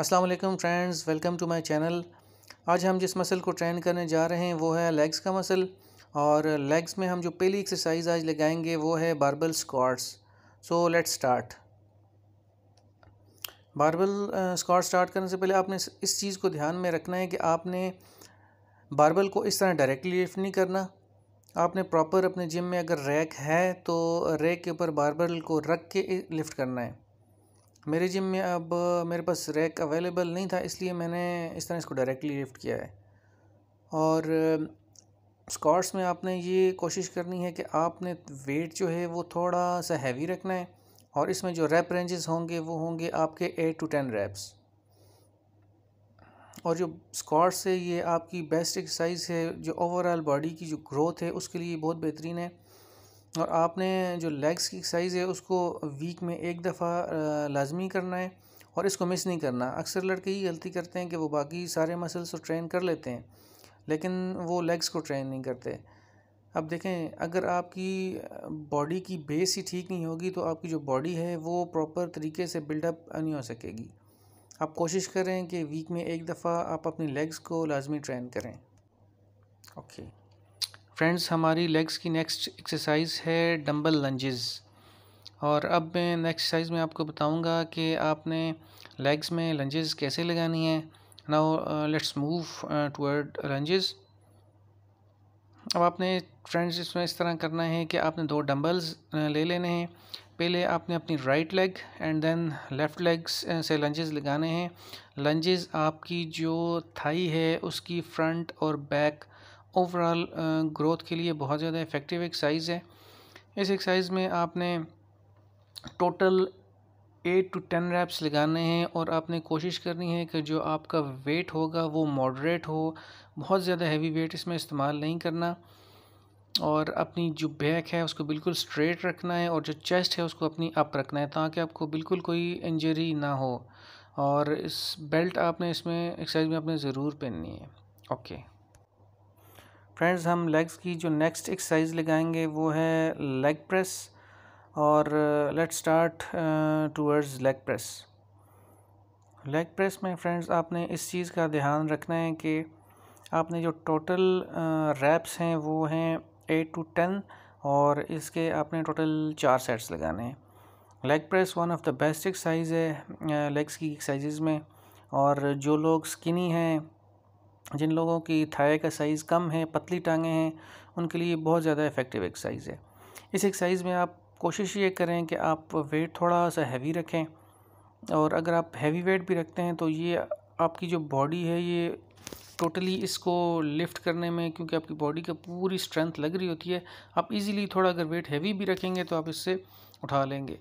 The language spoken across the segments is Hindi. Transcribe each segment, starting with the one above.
अस्सलाम वालेकुम friends welcome to my channel आज हम जिस मसल को ट्रेन करने जा रहे हैं वो है लेग्स का मसल और लेग्स में हम जो पहली एक्सरसाइज आज लगाएंगे वो है barbell squats so let's start barbell squat start करने से पहले आपने इस चीज़ को ध्यान में रखना है कि आपने बारबल को इस तरह डायरेक्टली लिफ्ट नहीं करना आपने प्रॉपर अपने जिम में अगर रैक है तो रैक के ऊपर बारबल को रख के लिफ्ट करना है मेरे जिम में अब मेरे पास रैक अवेलेबल नहीं था इसलिए मैंने इस तरह इसको डायरेक्टली लिफ्ट किया है और स्कॉट्स में आपने ये कोशिश करनी है कि आपने वेट जो है वो थोड़ा सा हैवी रखना है और इसमें जो रैप रेंजेस होंगे वो होंगे आपके एट टू टेन रैप्स और जो स्कॉट्स है ये आपकी बेस्ट एक्सरसाइज है जो ओवरऑल बॉडी की जो ग्रोथ है उसके लिए बहुत बेहतरीन है और आपने जो लेग्स की एक्सरसाइज है उसको वीक में एक दफ़ा लाजमी करना है और इसको मिस नहीं करना अक्सर लड़के ये गलती करते हैं कि वो बाकी सारे मसल्स को ट्रेन कर लेते हैं लेकिन वो लेग्स को ट्रेन नहीं करते अब देखें अगर आपकी बॉडी की बेस ही ठीक नहीं होगी तो आपकी जो बॉडी है वो प्रॉपर तरीके से बिल्डअप नहीं हो सकेगी आप कोशिश करें कि वीक में एक दफ़ा आप अपनी लेग्स को लाजमी ट्रेन करें ओके फ्रेंड्स हमारी लेग्स की नेक्स्ट एक्सरसाइज है डम्बल लंजेस और अब मैं नेक्स्ट एक्सरसाइज में आपको बताऊंगा कि आपने लेग्स में लंजेस कैसे लगानी है now let's move toward lunges अब आपने फ्रेंड्स इसमें इस तरह करना है कि आपने दो डंबल्स uh, ले लेने हैं पहले आपने अपनी right leg and then left leg से लंजेस लगाने हैं लंजेस आपकी जो थाई है उसकी फ्रंट और बैक ओवरऑल ग्रोथ uh, के लिए बहुत ज़्यादा इफ़ेक्टिव एक्साइज़ है इस एक्साइज़ में आपने total eight to ten reps लगाने हैं और आपने कोशिश करनी है कि जो आपका वेट होगा वो मॉडरेट हो बहुत ज़्यादा हैवी वेट इसमें इस्तेमाल नहीं करना और अपनी जो बैक है उसको बिल्कुल स्ट्रेट रखना है और जो चेस्ट है उसको अपनी अप रखना है ताकि आपको बिल्कुल कोई इंजरी ना हो और इस बेल्ट आपने इसमें एक्सरसाइज में आपने ज़रूर पहननी है ओके फ्रेंड्स हम लेग्स की जो नेक्स्ट एक्सरसाइज लगाएंगे वो है लेग प्रेस और let start towards leg press leg press में फ्रेंड्स आपने इस चीज़ का ध्यान रखना है कि आपने जो टोटल रैप्स uh, हैं वो हैं एट टू टेन और इसके आपने टोटल चार सेट्स लगाने हैं leg press one of the best exercise है लेग्स uh, की एक्सरसाइज में और जो लोग स्किनी हैं जिन लोगों की थाए का साइज़ कम है पतली टांगें हैं उनके लिए बहुत ज़्यादा इफ़ेक्टिव एक्सरसाइज है इस एक्सरसाइज में आप कोशिश ये करें कि आप वेट थोड़ा सा हैवी रखें और अगर आप हैवी वेट भी रखते हैं तो ये आपकी जो बॉडी है ये टोटली इसको लिफ्ट करने में क्योंकि आपकी बॉडी का पूरी स्ट्रेंथ लग रही होती है आप इजीली थोड़ा अगर वेट हैवी भी रखेंगे तो आप इससे उठा लेंगे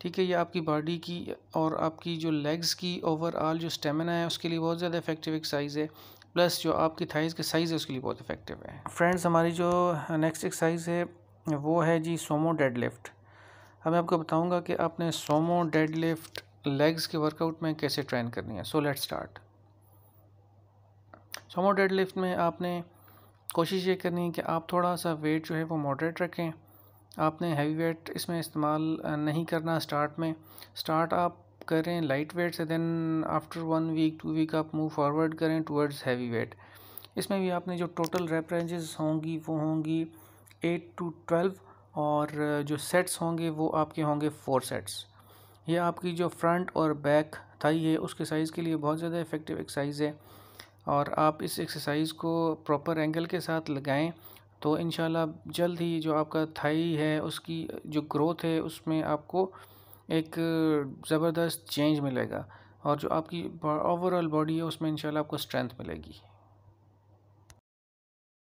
ठीक है ये आपकी बॉडी की और आपकी जो लेग्स की ओवरऑल जो स्टेमिना है उसके लिए बहुत ज़्यादा इफेक्टिव एक्सरसाइज है प्लस जो आपकी थाइज़ की साइज़ है उसके लिए बहुत इफेक्टिव है फ्रेंड्स हमारी जो नेक्स्ट एक्सरसाइज है वो है जी सोमो डेड लिफ्ट अब आपको बताऊंगा कि आपने सोमो डेड लिफ्ट लेग्स के वर्कआउट में कैसे ट्रेन करनी है so let start sumo dead lift में आपने कोशिश ये करनी है कि आप थोड़ा सा वेट जो है वो मॉडरेट रखें आपने हैवी वेट इसमें इस्तेमाल नहीं करना स्टार्ट में स्टार्ट आप करें लाइट वेट से then after one week two week आप मूव फॉरवर्ड करें टूवर्ड्स हैवी वेट इसमें भी आपने जो टोटल रेप रेंजेस होंगी वो होंगी एट टू ट्वेल्व और जो सेट्स होंगे वो आपके होंगे फोर सेट्स ये आपकी जो फ्रंट और बैक थाई है उसके साइज़ के लिए बहुत ज़्यादा इफ़ेक्टिव एक्सरसाइज है और आप इस एक्सरसाइज को प्रॉपर एंगल के साथ लगाएं तो इन जल्द ही जो आपका थाई है उसकी जो ग्रोथ है उसमें आपको एक ज़बरदस्त चेंज मिलेगा और जो आपकी ओवरऑल बॉडी है उसमें इंशाल्लाह आपको स्ट्रेंथ मिलेगी